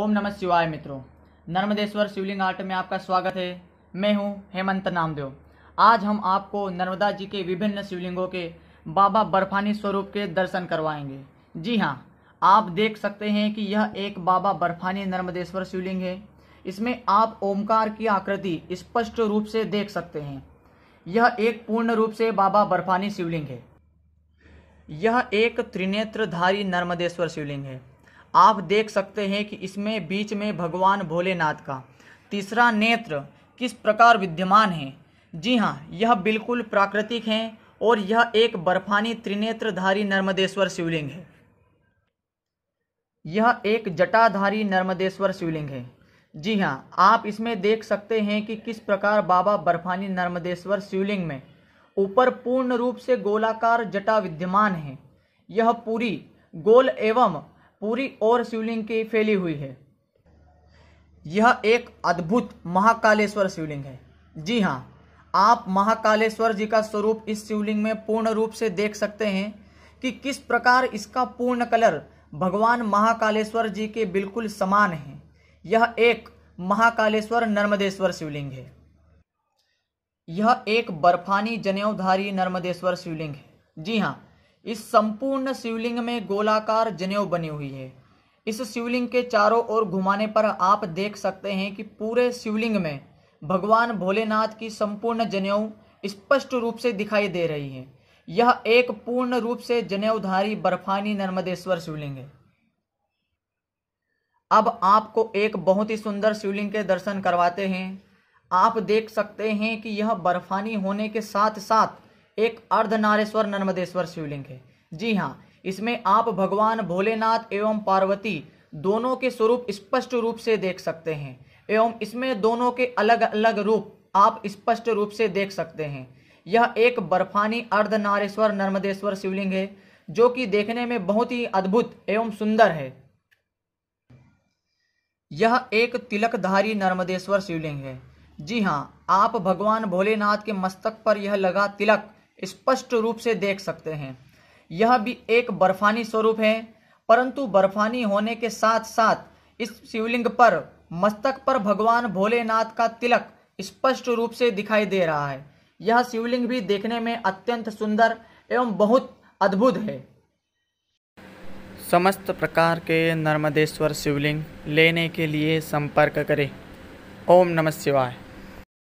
ओम नमः शिवाय मित्रों नर्मदेश्वर शिवलिंग आर्ट में आपका स्वागत है मैं हूं हेमंत नामदेव आज हम आपको नर्मदा जी के विभिन्न शिवलिंगों के बाबा बर्फानी स्वरूप के दर्शन करवाएंगे जी हाँ आप देख सकते हैं कि यह एक बाबा बर्फानी नर्मदेश्वर शिवलिंग है इसमें आप ओमकार की आकृति स्पष्ट रूप से देख सकते हैं यह एक पूर्ण रूप से बाबा बर्फानी शिवलिंग है यह एक त्रिनेत्रधारी नर्मदेश्वर शिवलिंग है आप देख सकते हैं कि इसमें बीच में भगवान भोलेनाथ का तीसरा नेत्र किस प्रकार विद्यमान है जी हाँ यह बिल्कुल प्राकृतिक हैं और यह एक बर्फानी त्रिनेत्रधारी नर्मदेश्वर शिवलिंग है यह एक जटाधारी नर्मदेश्वर शिवलिंग है जी हाँ आप इसमें देख सकते हैं कि किस प्रकार बाबा बर्फानी नर्मदेश्वर शिवलिंग में ऊपर पूर्ण रूप से गोलाकार जटा विद्यमान है यह पूरी गोल एवं पूरी और शिवलिंग की फैली हुई है यह एक अद्भुत महाकालेश्वर शिवलिंग है जी हाँ आप महाकालेश्वर जी का स्वरूप इस शिवलिंग में पूर्ण रूप से देख सकते हैं कि किस प्रकार इसका पूर्ण कलर भगवान महाकालेश्वर जी के बिल्कुल समान है यह एक महाकालेश्वर नर्मदेश्वर शिवलिंग है यह एक बर्फानी जनेवधारी नर्मदेश्वर शिवलिंग है जी हाँ इस संपूर्ण शिवलिंग में गोलाकार जनेऊ बनी हुई है इस शिवलिंग के चारों ओर घुमाने पर आप देख सकते हैं कि पूरे शिवलिंग में भगवान भोलेनाथ की संपूर्ण जनेऊ स्पष्ट रूप से दिखाई दे रही है यह एक पूर्ण रूप से जनेऊधारी बर्फानी नर्मदेश्वर शिवलिंग है अब आपको एक बहुत ही सुंदर शिवलिंग के दर्शन करवाते हैं आप देख सकते हैं कि यह बर्फानी होने के साथ साथ एक अर्धनारेश्वर नर्मदेश्वर शिवलिंग है जी हाँ इसमें आप भगवान भोलेनाथ एवं पार्वती दोनों के स्वरूप स्पष्ट रूप से देख सकते हैं एवं इसमें दोनों के अलग अलग रूप आप स्पष्ट रूप से देख सकते हैं यह एक बर्फानी अर्धनारेश्वर नर्मदेश्वर शिवलिंग है जो कि देखने में बहुत ही अद्भुत एवं सुंदर है यह एक तिलकधारी नर्मदेश्वर शिवलिंग है जी हाँ आप भगवान भोलेनाथ के मस्तक पर यह लगा तिलक स्पष्ट रूप से देख सकते हैं यह भी एक बर्फानी स्वरूप है परंतु बर्फानी होने के साथ साथ इस शिवलिंग पर मस्तक पर भगवान भोलेनाथ का तिलक स्पष्ट रूप से दिखाई दे रहा है यह शिवलिंग भी देखने में अत्यंत सुंदर एवं बहुत अद्भुत है समस्त प्रकार के नर्मदेश्वर शिवलिंग लेने के लिए संपर्क करें ओम नमः शिवाय